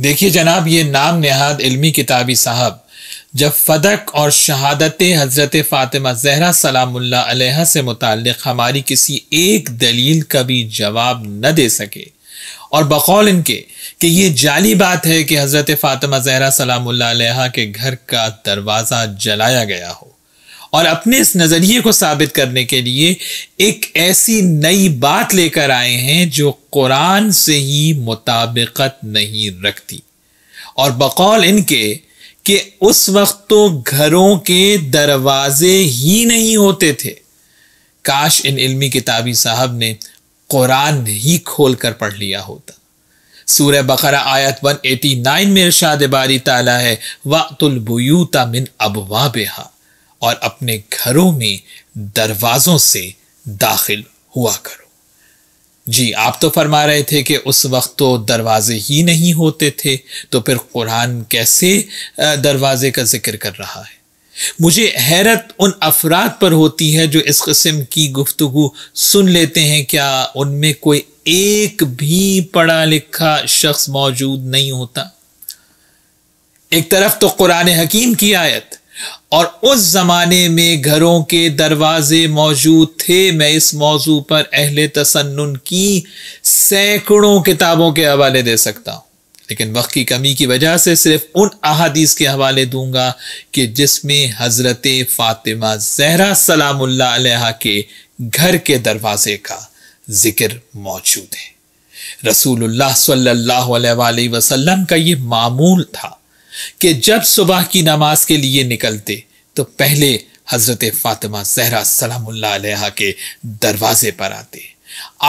देखिए जनाब ये नाम नहाद इल्मी किताबी साहब जब फदक और शहादत हज़रत फ़ातिमा जहरा सलामुल्ला से मुतल हमारी किसी एक दलील का भी जवाब न दे सके और बकौल इनके कि ये जाली बात है कि हज़रत फ़ातिमा जहरा सलाम्ला के घर का दरवाज़ा जलाया गया हो और अपने इस नज़रिए को साबित करने के लिए एक ऐसी नई बात लेकर आए हैं जो कुरान से ही मुताबिकत नहीं रखती और बकौल इनके कि उस वक्त तो घरों के दरवाजे ही नहीं होते थे काश इन इल्मी किताबी साहब ने कुरान ही खोल कर पढ़ लिया होता सूर्य बकरा आयत 189 में इरशाद बारी ताला है वातुलबयूता मिन वाह बेहा और अपने घरों में दरवाज़ों से दाखिल हुआ करो जी आप तो फरमा रहे थे कि उस वक्त तो दरवाज़े ही नहीं होते थे तो फिर कुरान कैसे दरवाज़े का जिक्र कर रहा है मुझे हैरत उन अफराद पर होती है जो इस कस्म की गुफ्तु सुन लेते हैं क्या उनमें कोई एक भी पढ़ा लिखा शख्स मौजूद नहीं होता एक तरफ तो कुरान हकीम की आयत और उस ज़माने में घरों के दरवाजे मौजूद थे मैं इस मौजू पर अहले तसन्न की सैकड़ों किताबों के हवाले दे सकता हूं लेकिन वक्त की कमी की वजह से सिर्फ उन अहादीस के हवाले दूंगा कि जिसमें हज़रत फ़ातिमा जहरा सलामुल्ला के घर के दरवाजे का जिक्र मौजूद है रसूलुल्लाह सल्लल्लाहु अलैहि वसल्लम का ये मामूल था कि जब सुबह की नमाज के लिए निकलते तो पहले हजरत फातिमा जहरा सलाम्ला के दरवाजे पर आते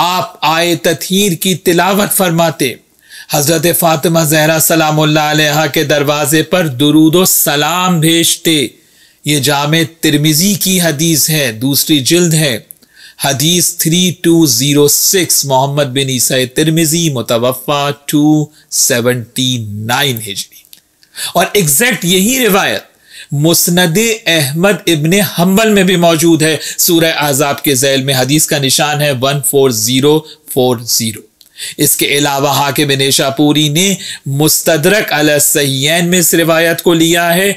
आप आए तथहर की तिलावत फरमाते हजरत फातिमा जहरा सलाम्ला के दरवाजे पर दरूद सलाम भेजते ये जाम तिरमिजी की हदीस है दूसरी जिल्द है हदीस three two zero six Muhammad bin Isa Tirmizi मुतवफ़ा टू सेवेंटी नाइन हिजरी और एग्जैक्ट यही रिवायत मुस्ंद अहमद इबन हम्बल में भी मौजूद है सूर्य आजाब के जैल में हदीस का निशान है one four zero four zero इसके अलावा हाकिम नेशापूरी ने मुस्तरक अलसैन में इस रिवायत को लिया है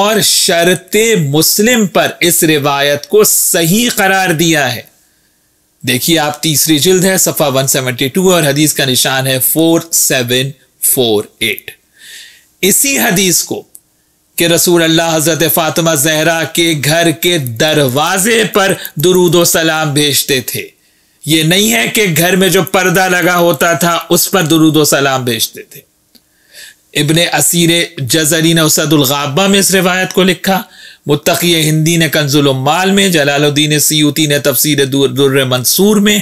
और शरत मुस्लिम पर इस रिवायत को सही करार दिया है देखिए आप तीसरी जिल्द है सफ़ा 172 और हदीस का निशान है 4748 इसी हदीस को कि रसूल अल्लाह हजरत फातिमा जहरा के घर के दरवाजे पर दरूद सलाम भेजते थे ये नहीं है कि घर में जो पर्दा लगा होता था उस पर दरूद सलाम भेजते थे इबन असीर जजरी ने गाबा में इस रिवायत को लिखा मुतकी हिंदी ने कंजुलमाल में जलालुद्दीन सीयूती ने तफसीर दुर्र मंसूर में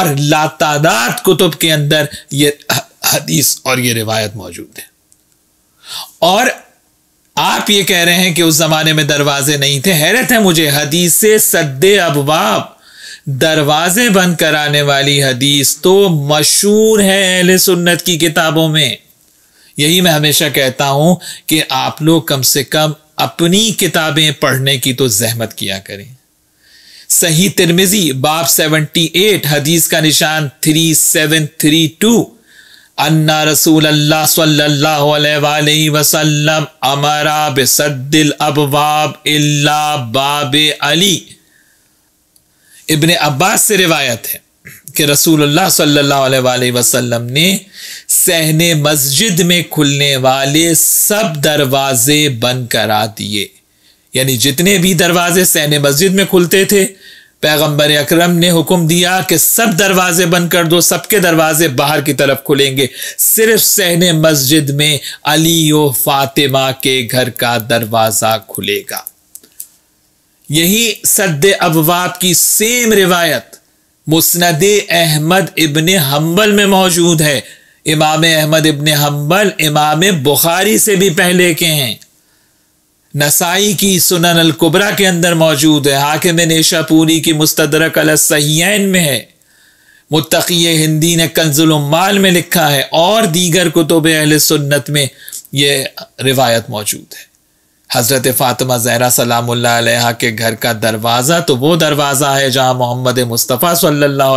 और लातादात कुतुब के अंदर ये हदीस और ये रिवायत मौजूद है और आप ये कह रहे हैं कि उस जमाने में दरवाजे नहीं थे हैरत है मुझे हदीस सद्दे अबवाब दरवाजे बंद कराने वाली हदीस तो मशहूर है अहल सुन्नत की किताबों में यही मैं हमेशा कहता हूं कि आप लोग कम से कम अपनी किताबें पढ़ने की तो जहमत किया करें सही तिरमिजी बाप 78 हदीस का निशान 3732 अन्ना रसूल अल्लाह सल्लल्लाहु अलैहि वसल्लम अमरा बिसद्दिल अबवाब इल्ला बाब अली इब्ने अब्बास से रिवायत है कि रसूलुल्लाह सल्लल्लाहु अलैहि वसल्लम ने सहने मस्जिद में खुलने वाले सब दरवाजे बंद करा दिए यानी जितने भी दरवाजे सहने मस्जिद में खुलते थे पैगम्बर अक्रम ने हुक्म दिया कि सब दरवाजे बंद कर दो सबके दरवाजे बाहर की तरफ खुलेंगे सिर्फ सहन मस्जिद में अली व फातिमा के घर का दरवाज़ा खुलेगा यही सद अबवाब की सेम रिवायत मुस्ंद अहमद इबन हम्बल में मौजूद है इमाम अहमद इबन हम्बल इमाम बुखारी से भी पहले के हैं नसाई की सुनन अल कुबरा के अंदर मौजूद है हाकिम नेशापूरी की मुस्तरक अलसैन में है मुतकी हिंदी ने माल में लिखा है और दीगर कुतुब अहल सुन्नत में ये रिवायत मौजूद है हज़रत फ़ातिमा जहरा सलाम के घर का दरवाज़ा तो वो दरवाज़ा है जहाँ मोहम्मद मुस्तफ़ा सल्ला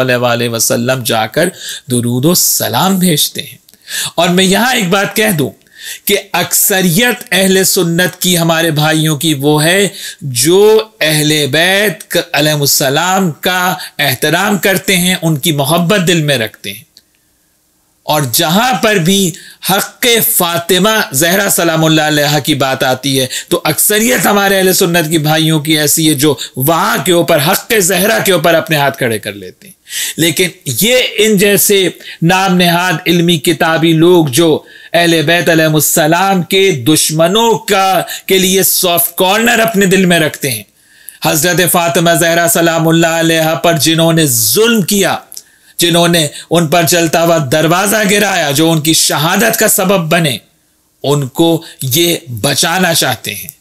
वसम जाकर दरूद सलाम भेजते हैं और मैं यहाँ एक बात कह दूँ कि अक्सरियत अहल सुन्नत की हमारे भाइयों की वो है जो अहल बैत का एहतराम करते हैं उनकी मोहब्बत दिल में रखते हैं और जहां पर भी हक फातिमा जहरा सलाम की बात आती है तो अक्सरियत हमारे अहल सुन्नत की भाइयों की ऐसी है जो वहां के ऊपर हक जहरा के ऊपर अपने हाथ खड़े कर लेते हैं लेकिन ये इन जैसे नाम नहाद इल्मी किताबी लोग जो अहल बैतम के दुश्मनों का के लिए सॉफ्ट कॉर्नर अपने दिल में रखते हैं हजरत फातिमा जहरा सलाम पर जिन्होंने जुल्म किया जिन्होंने उन पर चलता हुआ दरवाज़ा गिराया जो उनकी शहादत का सबब बने उनको ये बचाना चाहते हैं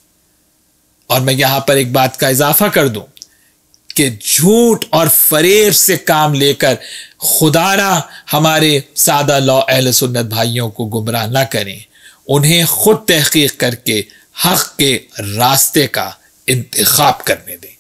और मैं यहां पर एक बात का इजाफा कर दूं कि झूठ और फरेब से काम लेकर खुदारा हमारे सादा लॉ अहल सुन्नत भाइयों को गुमराह ना करें उन्हें खुद तहकीक करके हक के रास्ते का इंतखाब करने दें